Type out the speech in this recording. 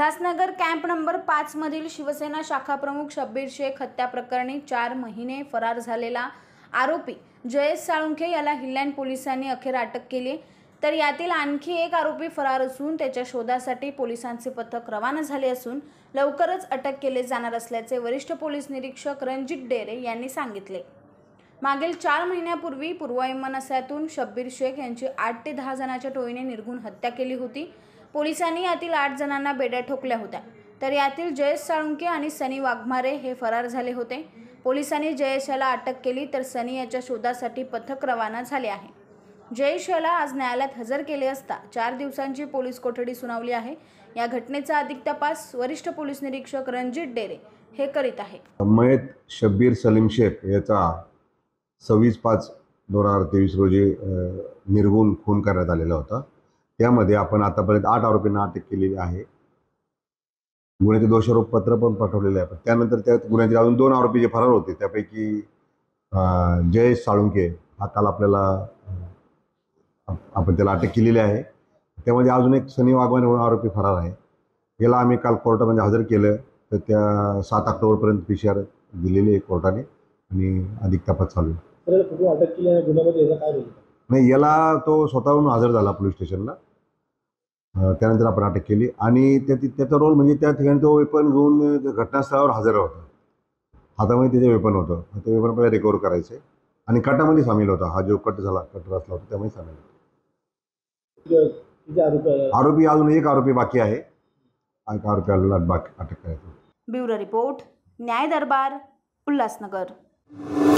Ulhasnagar camp number पाचमधील शिवसेना शाखा प्रमुख शब्बीर शेख हत्याप्रकरणी चार महिने फरार झालेला आरोपी जयेश साळुंखे याला हिल्लँड पोलिसांनी अखेर अटक केली तर यातील आणखी एक आरोपी फरार असून त्याच्या शोधासाठी पोलिसांचे पथक रवाना झाले असून लवकरच अटक केले जाणार असल्याचे वरिष्ठ पोलीस निरीक्षक रणजित डेरे यांनी सांगितले मागील चार महिन्यापूर्वी पूर्व विमानाश्यातून शब्बीर शेख यांची आठ ते दहा जणांच्या टोळीने निर्गुण हत्या केली होती पोलिसांनी यातील आठ जणांना बेड्या ठोकल्या होत्या तर यातील जयेश साळुंके आणि सनी वाघमारे हे फरार झाले होते पोलिसांनी जयेश याला अटक केली तर सनी याच्या शोधासाठी पथक रवाना झाले आहे जयेश याला आज न्यायालयात हजर केले असता चार दिवसांची पोलीस कोठडी सुनावली आहे या घटनेचा अधिक तपास वरिष्ठ पोलीस निरीक्षक रणजित डेरे हे करीत आहे मयत शब्बीर सलीम शेख याचा सव्वीस पाच दोन हजार तेवीस रोजी निर्गुण खून करण्यात आलेला होता त्यामध्ये आपण आतापर्यंत आठ आरोपींना अटक केलेली आहे गुन्ह्याचे दोषारोप पत्र पण पाठवलेले आहे पण त्यानंतर त्या गुन्ह्याचे अजून दोन आरोपी जे फरार होते त्यापैकी जयेश साळुंके हा काल आपल्याला आपण त्याला अटक केलेली आहे त्यामध्ये अजून एक सनी वाघवान म्हणून आरोपी फरार आहे याला आम्ही काल कोर्टामध्ये हजर केलं तर त्या सात ऑक्टोबरपर्यंत पी सी आर दिलेली आहे कोर्टाने आणि अधिक तपास चालू आहे नाही याला तो स्वतःहून हजर झाला पोलीस स्टेशनला त्यानंतर आपण अटक केली आणि त्याचा रोल म्हणजे त्या ठिकाणी तो वेपन घेऊन घटनास्थळावर हजर होता हातामध्ये त्याचे वेपन होतं ते वेपन पहिला रिकवर करायचे आणि कटामध्ये सामील होता हा जो कट झाला कट रचला होता त्यामध्ये सामील होता आरोपी अजून एक आरोपी बाकी आहे एक आरोपी बाकी अटक करायचं ब्युरो रिपोर्ट न्याय दरबार उल्हासनगर